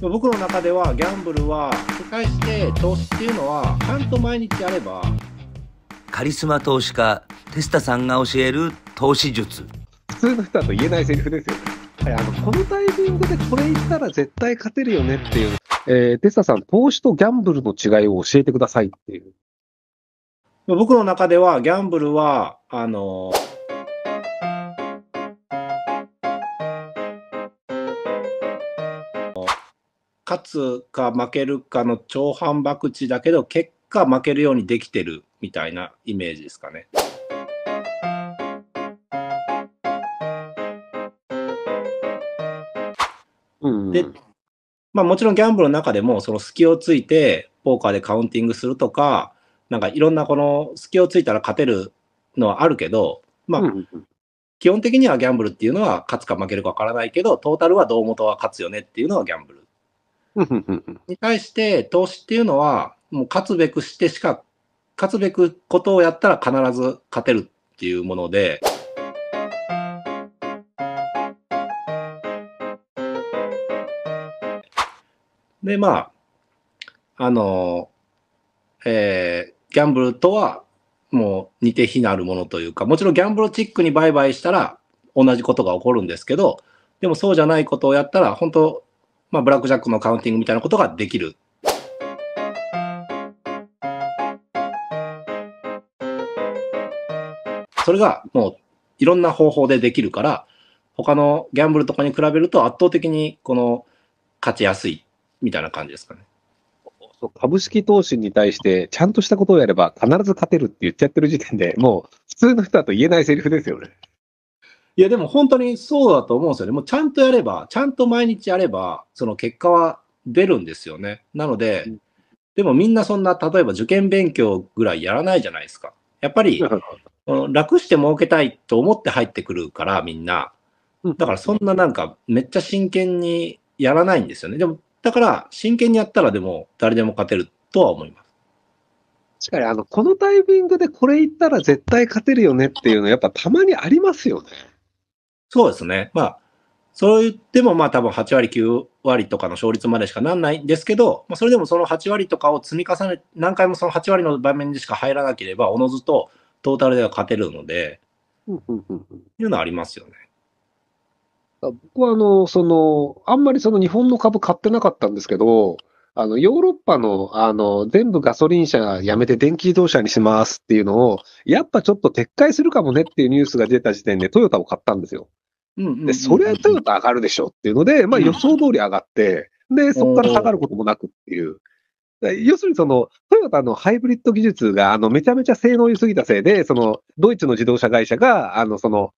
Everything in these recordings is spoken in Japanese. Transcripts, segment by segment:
僕の中ではギャンブルは世界して投資っていうのはちゃんと毎日やればカリスマ投資家テスタさんが教える投資術普通の人だと言えないセリフですよね、はい、あのこのタイミングでこれ言ったら絶対勝てるよねっていう、えー、テスタさん投資とギャンブルの違いを教えてくださいっていう僕の中ではギャンブルはあの勝つか負けるかの超反博打だけど結果負けるようにできてるみたいなイメージですかね。で、まあ、もちろんギャンブルの中でもその隙をついてポーカーでカウンティングするとかなんかいろんなこの隙をついたら勝てるのはあるけど、まあ、基本的にはギャンブルっていうのは勝つか負けるか分からないけど、トータルは胴元は勝つよねっていうのはギャンブルに対して投資っていうのは、もう勝つべくしてしか、勝つべくことをやったら必ず勝てるっていうもので、で、まあ、あの、えー、ギャンブルとはもう似て非なるものというか、もちろんギャンブルチックに売買したら同じことが起こるんですけど、でもそうじゃないことをやったら、本当まあ、ブラックジャックのカウンティングみたいなことができる。それがもういろんな方法でできるから、他のギャンブルとかに比べると圧倒的にこの勝ちやすいみたいな感じですかね。株式投資に対して、ちゃんとしたことをやれば必ず勝てるって言っちゃってる時点でもう普通の人だと言えないセリフですよね。いや、でも本当にそうだと思うんですよね。もうちゃんとやれば、ちゃんと毎日やれば、その結果は出るんですよね。なので、うん、でもみんなそんな、例えば受験勉強ぐらいやらないじゃないですか。やっぱり、楽して儲けたいと思って入ってくるから、みんな。だからそんななんか、めっちゃ真剣にやらないんですよね。でも、だから、真剣にやったらでも、誰でも勝てるとは思います。確かに、あの、このタイミングでこれ言ったら絶対勝てるよねっていうの、やっぱたまにありますよね。そうですね。まあ、そう言っても、まあ多分8割、9割とかの勝率までしかなんないんですけど、まあ、それでもその8割とかを積み重ね、何回もその8割の場面でしか入らなければ、おのずとトータルでは勝てるので、いうのはありますよね。僕はあの、その、あんまりその日本の株買ってなかったんですけど、あの、ヨーロッパの、あの、全部ガソリン車やめて電気自動車にしますっていうのを、やっぱちょっと撤回するかもねっていうニュースが出た時点でトヨタを買ったんですよ。うんで、それはトヨタ上がるでしょっていうので、まあ予想通り上がって、で、そこから下がることもなくっていう。要するにその、トヨタのハイブリッド技術が、あの、めちゃめちゃ性能良すぎたせいで、その、ドイツの自動車会社が、あの、その、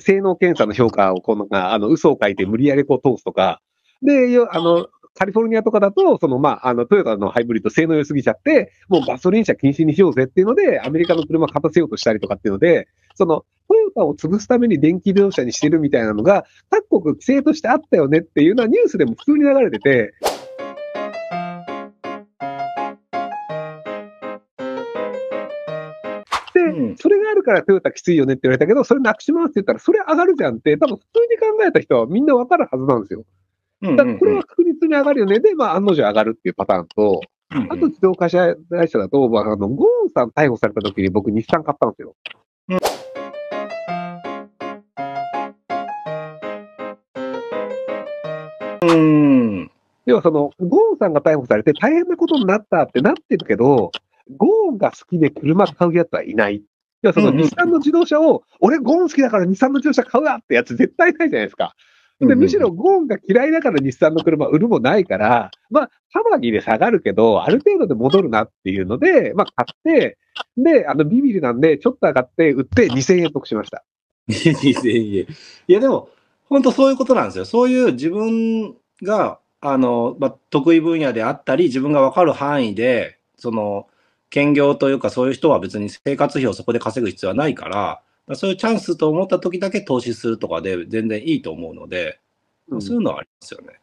性能検査の評価を、この、あの、嘘を書いて無理やりこう通すとか、で、あの、カリフォルニアとかだと、その、まあ、あの、トヨタのハイブリッド性能良すぎちゃって、もうガソリン車禁止にしようぜっていうので、アメリカの車を勝たせようとしたりとかっていうので、その、トヨタを潰すために電気自動車にしてるみたいなのが、各国規制としてあったよねっていうのはニュースでも普通に流れてて、で、それがあるからトヨタきついよねって言われたけど、それなくしますって言ったら、それ上がるじゃんって、多分普通に考えた人はみんなわかるはずなんですよ。これは確実に上がるよね。で、まあ、案の定上がるっていうパターンと、あと自動会社会社だと、まあ、あの、ゴーンさん逮捕された時に僕、日産買ったんですよ。うん、要はその、ゴーンさんが逮捕されて大変なことになったってなってるけど、ゴーンが好きで車買うやつはいない。要はその日産の自動車を、俺ゴーン好きだから日産の自動車買うなってやつ絶対ないじゃないですか。で、むしろゴーンが嫌いだから日産の車売るもないから、まあ、カバギで下がるけど、ある程度で戻るなっていうので、まあ、買って、で、あの、ビビりなんで、ちょっと上がって売って2000円得しました。2000円。いや、でも、本当そういうことなんですよ。そういう自分が、あの、まあ、得意分野であったり、自分が分かる範囲で、その、兼業というかそういう人は別に生活費をそこで稼ぐ必要はないから、そういうチャンスと思った時だけ投資するとかで全然いいと思うので、うん、そういうのはありますよね。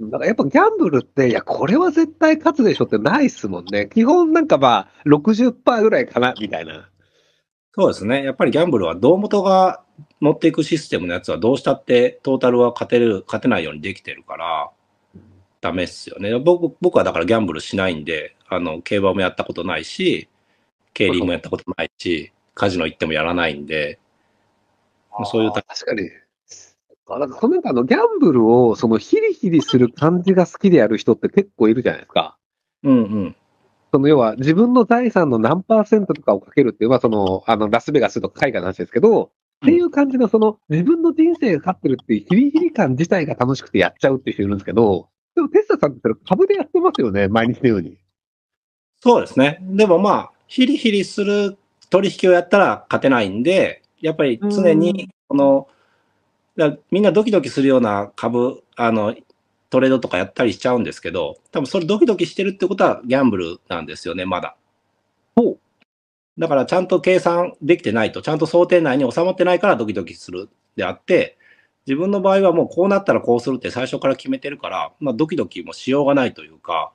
なんかやっぱギャンブルって、いや、これは絶対勝つでしょってないっすもんね。基本なんかまあ60、ぐらいかな、みたいな。そうですね。やっぱりギャンブルは、胴元が持っていくシステムのやつは、どうしたってトータルは勝てる、勝てないようにできてるから、ダメっすよね。僕、僕はだからギャンブルしないんで、あの、競馬もやったことないし、競輪もやったことないし、カジノ行ってもやらないんで、そういう。確かに。なんか、そのなんかあの、ギャンブルを、その、ヒリヒリする感じが好きでやる人って結構いるじゃないですか。うんうん。その、要は、自分の財産の何パーセントとかをかけるっていうのは、その、あの、ラスベガスとか海外の話ですけど、っていう感じの、その、自分の人生が勝ってるっていうヒリヒリ感自体が楽しくてやっちゃうっていう人いるんですけど、でも、テスタさんって株でやってますよね、毎日のように。そうですね。でもまあ、ヒリヒリする取引をやったら勝てないんで、やっぱり常に、この、だみんなドキドキするような株、あの、トレードとかやったりしちゃうんですけど、多分それドキドキしてるってことはギャンブルなんですよね、まだ。だからちゃんと計算できてないと、ちゃんと想定内に収まってないからドキドキするであって、自分の場合はもうこうなったらこうするって最初から決めてるから、まあ、ドキドキもしようがないというか、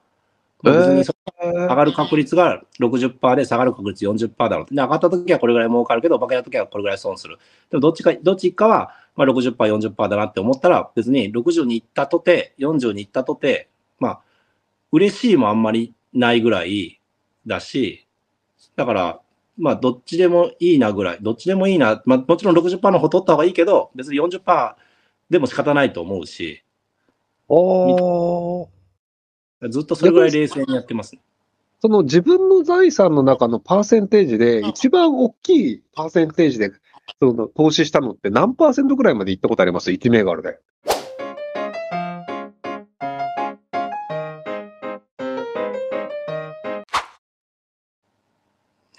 別に上がる確率が60%で下がる確率40%だろう。で、上がった時はこれぐらい儲かるけど、負けた時はこれぐらい損する。でもどっちか、どっちかは、まあ60%、40%だなって思ったら、別に60に行ったとて、40に行ったとて、まあ、嬉しいもあんまりないぐらいだし、だから、まあ、どっちでもいいなぐらい、どっちでもいいな、まあ、もちろん60%の方取った方がいいけど、別に40%でも仕方ないと思うし。おー。ずっとそれぐらい冷静にやってます、ね、その自分の財産の中のパーセンテージで、一番大きいパーセンテージで、その投資したのって何パーセントぐらいまで行ったことあります ?1 銘柄で。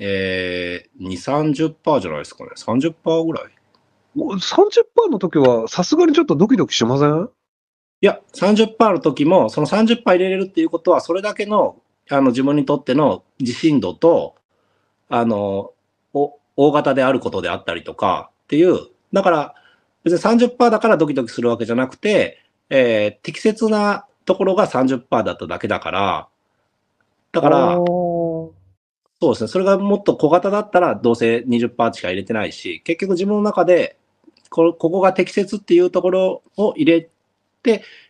えー、2、30%じゃないですかね。30%ぐらい。30%の時は、さすがにちょっとドキドキしませんいや、30%の時も、その30%入れれるっていうことは、それだけの、あの、自分にとっての自信度と、あの、お大型であることであったりとかっていう、だから、別に30%だからドキドキするわけじゃなくて、えー、適切なところが30%だっただけだから、だから、そうですね、それがもっと小型だったら、どうせ20%しか入れてないし、結局自分の中でこ、ここが適切っていうところを入れ、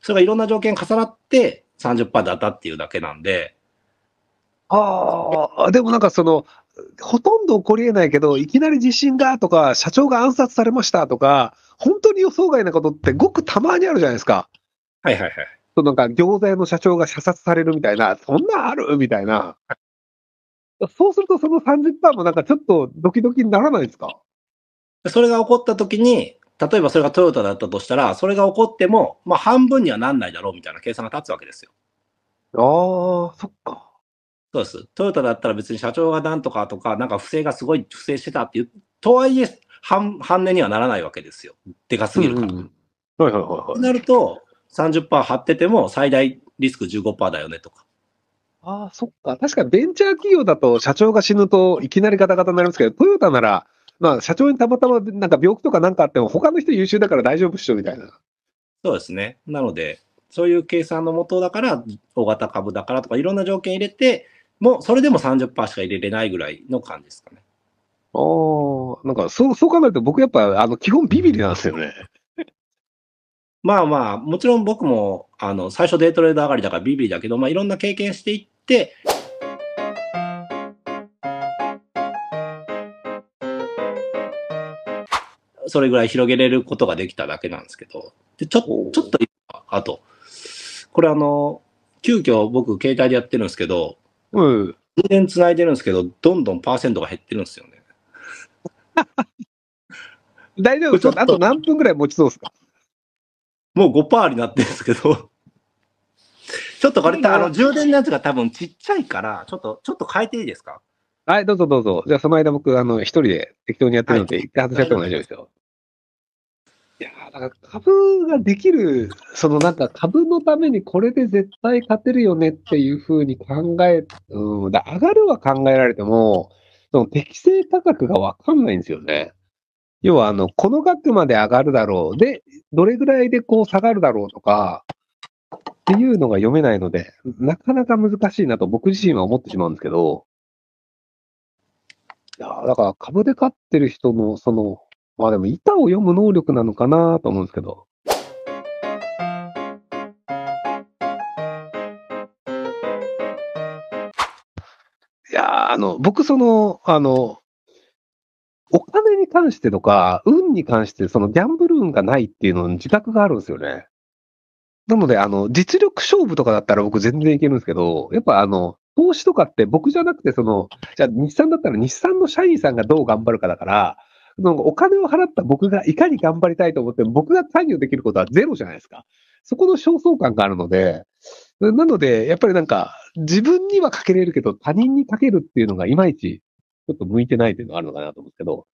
それがいろんな条件重なって30%だったっていうだけなんで。ああ、でもなんかその、ほとんど起こりえないけど、いきなり地震だとか、社長が暗殺されましたとか、本当に予想外なことってごくたまにあるじゃないですか。はいはいはい。そのなんか、行財の社長が射殺されるみたいな、そんなあるみたいな。そうすると、その30%もなんかちょっとドキドキにならないですかそれが起こった時に、例えばそれがトヨタだったとしたら、それが起こっても、まあ、半分にはなんないだろうみたいな計算が立つわけですよ。ああ、そっか。そうです。トヨタだったら別に社長がなんとかとか、なんか不正がすごい不正してたっていう、とはいえ、半半値にはならないわけですよ。でかすぎるから。うんうん、はいはいはい、なると、30%張ってても最大リスク15%だよねとか。ああ、そっか。確かにベンチャー企業だと社長が死ぬといきなりガタガタになりますけど、トヨタならまあ、社長にたまたまなんか病気とかなんかあっても、他の人優秀だから大丈夫っしょみたいな。そうですね。なので、そういう計算のもとだから、大型株だからとか、いろんな条件入れて、もう、それでも30%しか入れれないぐらいの感じですかね。ああ、なんか、そう、そう考えると、僕やっぱ、あの、基本ビビりなんですよね。まあまあ、もちろん僕も、あの、最初デイトレード上がりだからビビりだけど、まあ、いろんな経験していって、それぐらい広げれることができただけなんですけど、でちょちょっと今、あと、これあの、急遽僕、携帯でやってるんですけど、充電つないでるんですけど、どんどんパーセントが減ってるんですよね。大丈夫ですかあと何分ぐらい持ちそうですかもう5%になってるんですけどちょっとこれ、あの、充電のやつが多分ちっちゃいから、ちょっと、ちょっと変えていいですかはい、どうぞどうぞ。じゃあ、その間僕、あの、一人で適当にやってるので、一回外しちゃっても大丈夫ですよ。いやだから株ができる、そのなんか株のためにこれで絶対勝てるよねっていうふうに考え、うん、だ上がるは考えられても、その適正価格がわかんないんですよね。要は、あの、この額まで上がるだろう。で、どれぐらいでこう下がるだろうとか、っていうのが読めないので、なかなか難しいなと僕自身は思ってしまうんですけど、いやだから株で勝ってる人の、その、まあでも板を読む能力なのかなと思うんですけど。いやあの、僕その、あの、お金に関してとか、運に関して、そのギャンブル運がないっていうのに自覚があるんですよね。なので、あの、実力勝負とかだったら僕全然いけるんですけど、やっぱあの、投資とかって僕じゃなくて、その、じゃあ日産だったら日産の社員さんがどう頑張るかだから、のお金を払った僕がいかに頑張りたいと思っても、僕が関与できることはゼロじゃないですか。そこの焦燥感があるので、なので、やっぱりなんか、自分にはかけれるけど、他人にかけるっていうのがいまいち、ちょっと向いてないっていうのがあるのかなと思うんですけど。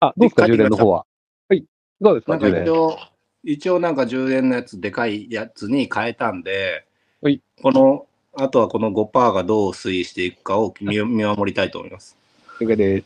あ、どうですか、充電の方は。はい。どうですか、充電。一応なんか充電のやつ、でかいやつに変えたんで、はい、この、あとはこの5%がどう推移していくかを見見守りたいと思います。というわけで。